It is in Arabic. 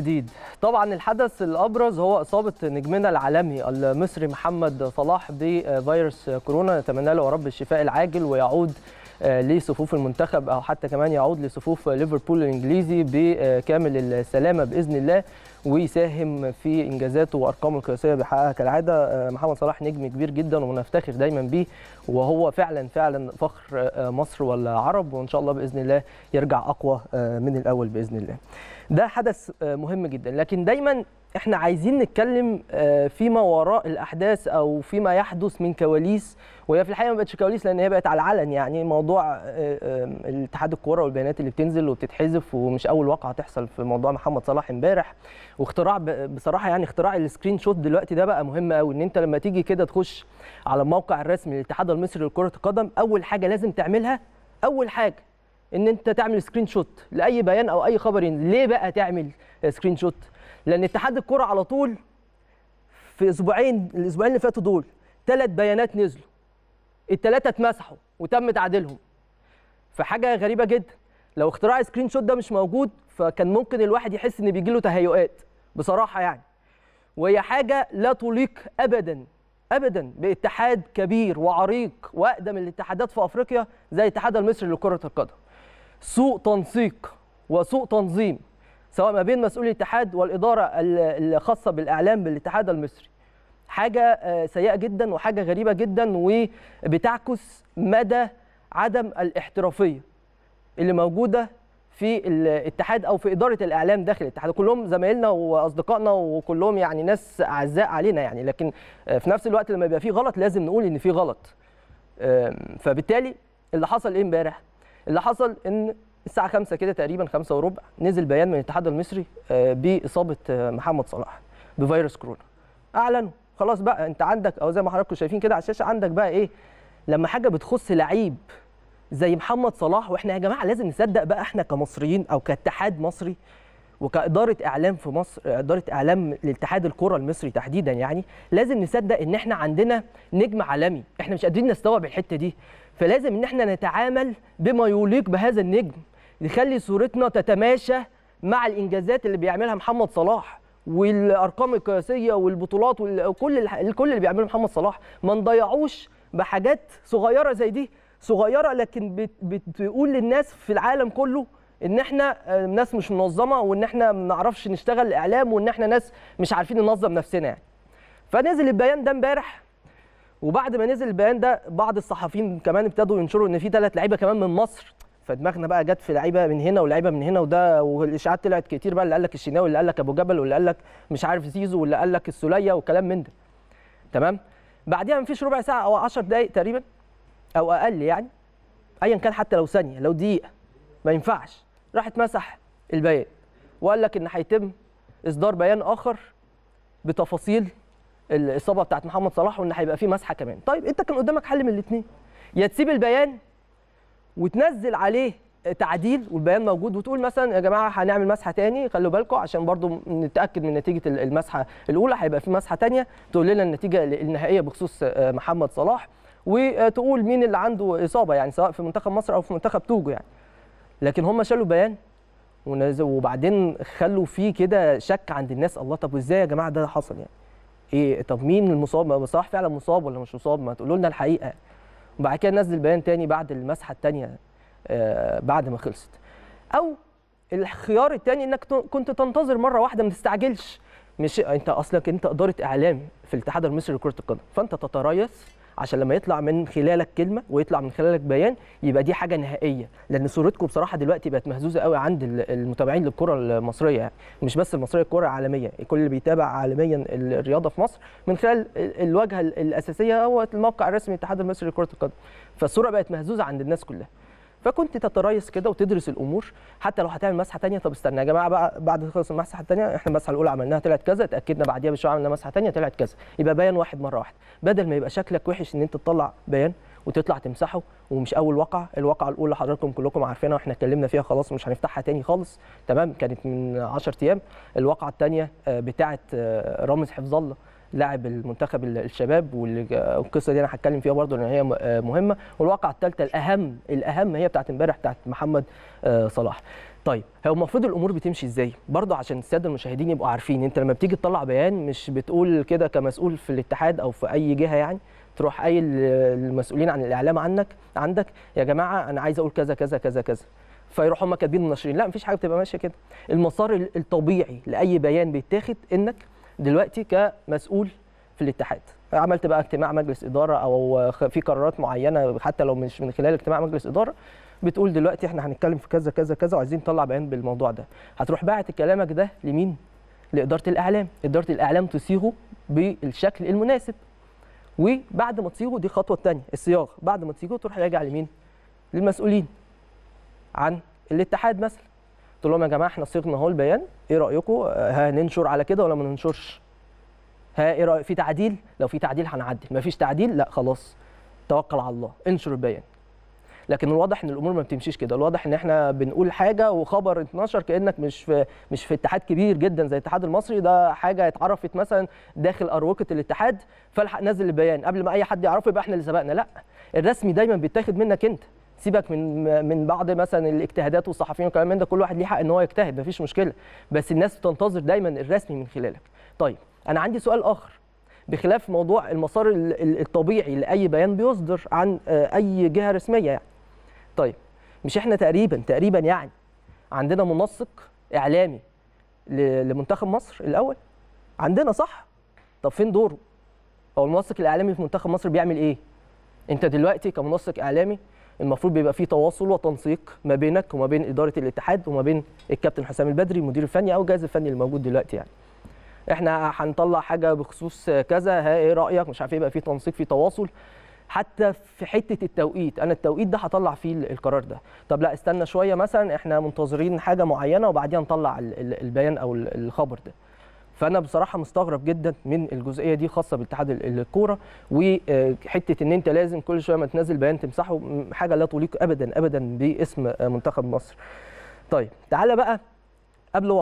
جديد طبعا الحدث الابرز هو اصابه نجمنا العالمي المصري محمد صلاح بفيروس كورونا نتمنى له رب الشفاء العاجل ويعود آه، لصفوف المنتخب او حتى كمان يعود لصفوف ليفربول الانجليزي بكامل السلامه باذن الله ويساهم في انجازاته وارقامه القياسيه بيحققها كالعاده آه، محمد صلاح نجم كبير جدا ونفتخر دايما بيه وهو فعلا فعلا فخر آه، مصر والعرب وان شاء الله باذن الله يرجع اقوى من الاول باذن الله. ده حدث آه، مهم جدا لكن دايما احنا عايزين نتكلم آه، فيما وراء الاحداث او فيما يحدث من كواليس وهي في الحقيقه ما بقتش كواليس لان هي بقت على العلن يعني موضوع آه، الاتحاد الكوره والبيانات اللي بتنزل وبتتحذف ومش اول واقعه تحصل في موضوع محمد صلاح امبارح واختراع بصراحه يعني اختراع السكرين شوت دلوقتي ده بقى مهم قوي ان انت لما تيجي كده تخش على الموقع الرسمي للاتحاد المصري لكره القدم اول حاجه لازم تعملها اول حاجه ان انت تعمل سكرين شوت لاي بيان او اي خبر ليه بقى تعمل سكرين آه, شوت لان اتحاد الكره على طول في اسبوعين الاسبوعين اللي فاتوا دول ثلاث بيانات نزلوا الثلاثه اتمسحوا وتم تعديلهم فحاجه غريبه جدا لو اختراع سكرين شوت ده مش موجود فكان ممكن الواحد يحس ان بيجي له تهيؤات بصراحه يعني وهي حاجه لا تليق ابدا ابدا باتحاد كبير وعريق واقدم الاتحادات في افريقيا زي الاتحاد المصري لكره القدم سوء تنسيق وسوء تنظيم سواء ما بين مسؤولي الاتحاد والاداره الخاصه بالاعلام بالاتحاد المصري حاجه آه، سيئه جدا وحاجه غريبه جدا وبتعكس مدى عدم الاحترافيه اللي موجوده في الاتحاد او في اداره الاعلام داخل الاتحاد كلهم زمايلنا واصدقائنا وكلهم يعني ناس اعزاء علينا يعني لكن آه، في نفس الوقت لما يبقى في غلط لازم نقول ان في غلط فبالتالي اللي حصل ايه امبارح اللي حصل ان الساعه 5 كده تقريبا 5 وربع نزل بيان من الاتحاد المصري آه، باصابه آه، محمد صلاح بفيروس كورونا اعلنوا خلاص بقى انت عندك او زي ما حضراتكم شايفين كده على الشاشه عندك بقى ايه لما حاجه بتخص لعيب زي محمد صلاح واحنا يا جماعه لازم نصدق بقى احنا كمصريين او كاتحاد مصري وكاداره اعلام في مصر اداره اعلام لاتحاد الكره المصري تحديدا يعني لازم نصدق ان احنا عندنا نجم عالمي احنا مش قادرين نستوعب الحته دي فلازم ان احنا نتعامل بما يليق بهذا النجم نخلي صورتنا تتماشى مع الانجازات اللي بيعملها محمد صلاح والارقام القياسيه والبطولات وكل الكل اللي بيعمله محمد صلاح ما نضيعوش بحاجات صغيره زي دي صغيره لكن بتقول للناس في العالم كله ان احنا آه، ناس مش منظمه وان احنا ما نعرفش نشتغل الاعلام وان احنا ناس مش عارفين ننظم نفسنا يعني. فنزل البيان ده امبارح وبعد ما نزل البيان ده بعض الصحفيين كمان ابتدوا ينشروا ان في ثلاث لعيبه كمان من مصر فدماغنا بقى جت في لعيبه من هنا ولعيبه من هنا وده والاشاعات طلعت كتير بقى اللي قال لك الشناوي اللي قال لك ابو جبل واللي قال لك مش عارف زيزو واللي قال لك السوليه وكلام من ده تمام بعديها مفيش ربع ساعه او 10 دقائق تقريبا او اقل يعني ايا كان حتى لو ثانيه لو دقيقه ما ينفعش راح اتمسح البيان وقال لك ان هيتم اصدار بيان اخر بتفاصيل الاصابه بتاعت محمد صلاح وان هيبقى فيه مسحه كمان طيب انت كان قدامك حل من الاثنين يا تسيب البيان وتنزل عليه تعديل والبيان موجود وتقول مثلا يا جماعه هنعمل مسحه تاني خلوا بالكم عشان برضو نتاكد من نتيجه المسحه الاولى هيبقى في مسحه تانيه تقول لنا النتيجه النهائيه بخصوص آه، محمد صلاح وتقول مين اللي عنده اصابه يعني سواء في منتخب مصر او في منتخب توجو يعني لكن هم شالوا بيان وبعدين خلوا فيه كده شك عند الناس الله طب وازاي يا جماعه ده حصل يعني ايه طب مين المصاب ما صلاح فعلا مصاب ولا مش مصاب ما تقولوا لنا الحقيقه وبعد كده نزل بيان تاني بعد المسحه الثانيه آه بعد ما خلصت او الخيار الثاني انك كنت تنتظر مره واحده ما تستعجلش مش انت اصلك انت اداره اعلام في الاتحاد المصري لكره القدم فانت تتريث عشان لما يطلع من خلالك كلمه ويطلع من خلالك بيان يبقى دي حاجه نهائيه لان صورتكم بصراحه دلوقتي بقت مهزوزه قوي عند المتابعين للكره المصريه يعني مش بس المصريه الكره العالميه كل اللي بيتابع عالميا الرياضه في مصر من خلال الواجهه الاساسيه هو الموقع الرسمي الاتحاد المصري لكره القدم فالصوره بقت مهزوزه عند الناس كلها فكنت تتريث كده وتدرس الامور حتى لو هتعمل مسحه ثانيه طب استنى يا جماعه بقى بعد خلص المسحه الثانيه احنا المسحه الاولى عملناها طلعت كذا اتاكدنا بعديها بشويه عملنا مسحه ثانيه طلعت كذا يبقى بيان واحد مره واحده بدل ما يبقى شكلك وحش ان انت تطلع بيان وتطلع تمسحه ومش اول واقعه الواقعه الاولى حضراتكم كلكم عارفينها واحنا اتكلمنا فيها خلاص مش هنفتحها تاني خالص تمام كانت من 10 ايام الواقعه الثانيه آه، بتاعه آه، رامز حفظ الله لاعب المنتخب الشباب والقصه دي انا هتكلم فيها برضه لان هي آه، مهمه والواقعه الثالثه الاهم الاهم هي بتاعت امبارح بتاعت محمد آه، صلاح طيب هو المفروض الامور بتمشي ازاي برضه عشان الساده المشاهدين يبقوا عارفين انت لما بتيجي تطلع بيان مش بتقول كده كمسؤول في الاتحاد او في اي جهه يعني تروح اي المسؤولين عن الاعلام عنك عندك يا جماعه انا عايز اقول كذا كذا كذا كذا فيروحوا هم كاتبين الناشرين لا مفيش حاجه بتبقى ماشيه كده المسار الطبيعي لاي بيان بيتاخد انك دلوقتي كمسؤول في الاتحاد عملت بقى اجتماع مجلس اداره او في قرارات معينه حتى لو مش من خلال اجتماع مجلس اداره بتقول دلوقتي احنا هنتكلم في كذا كذا كذا وعايزين نطلع بيان بالموضوع ده هتروح باعت كلامك ده لمين لاداره الاعلام اداره الاعلام تصيغه بالشكل المناسب وبعد ما تصيغه دي الخطوه الثانيه الصياغ بعد ما تصيغه تروح راجع لمين للمسؤولين عن الاتحاد مثلا قلت لهم يا جماعه احنا صيغنا اهو البيان ايه رايكم هننشر آه، على كده ولا ما ننشرش ها ايه رايك في تعديل لو في تعديل هنعدل ما فيش تعديل لا خلاص توكل على الله انشر البيان لكن الواضح ان الامور ما بتمشيش كده الواضح ان احنا بنقول حاجه وخبر اتنشر كانك مش في مش في اتحاد كبير جدا زي الاتحاد المصري ده حاجه اتعرفت مثلا داخل اروقه الاتحاد فالحق نزل البيان قبل ما اي حد يعرفه يبقى احنا اللي سبقنا لا الرسمي دايما بيتاخد منك انت سيبك من من بعض مثلا الاجتهادات والصحفيين والكلام من ده كل واحد ليه حق ان هو يجتهد مفيش مشكله بس الناس تنتظر دايما الرسمي من خلالك طيب انا عندي سؤال اخر بخلاف موضوع المسار الطبيعي لاي بيان بيصدر عن آه، اي جهه رسميه يعني طيب مش احنا تقريبا تقريبا يعني عندنا منسق اعلامي لمنتخب مصر الاول عندنا صح طب فين دوره هو المنسق الاعلامي في منتخب مصر بيعمل ايه انت دلوقتي كمنسق اعلامي المفروض بيبقى في تواصل وتنسيق ما بينك وما بين اداره الاتحاد وما بين الكابتن حسام البدري المدير الفني او الجهاز الفني الموجود دلوقتي يعني احنا هنطلع حاجه بخصوص كذا ها ايه رايك مش عارف ايه يبقى في تنسيق في تواصل حتى في حته التوقيت انا التوقيت ده هطلع فيه القرار ده طب لا استنى شويه مثلا احنا منتظرين حاجه معينه وبعديها نطلع البيان او الخبر ده فانا بصراحه مستغرب جدا من الجزئيه دي خاصه باتحاد الكوره وحته ان انت لازم كل شويه ما تنزل بيان تمسحه حاجه لا تليق ابدا ابدا باسم منتخب مصر طيب تعالى بقى قبل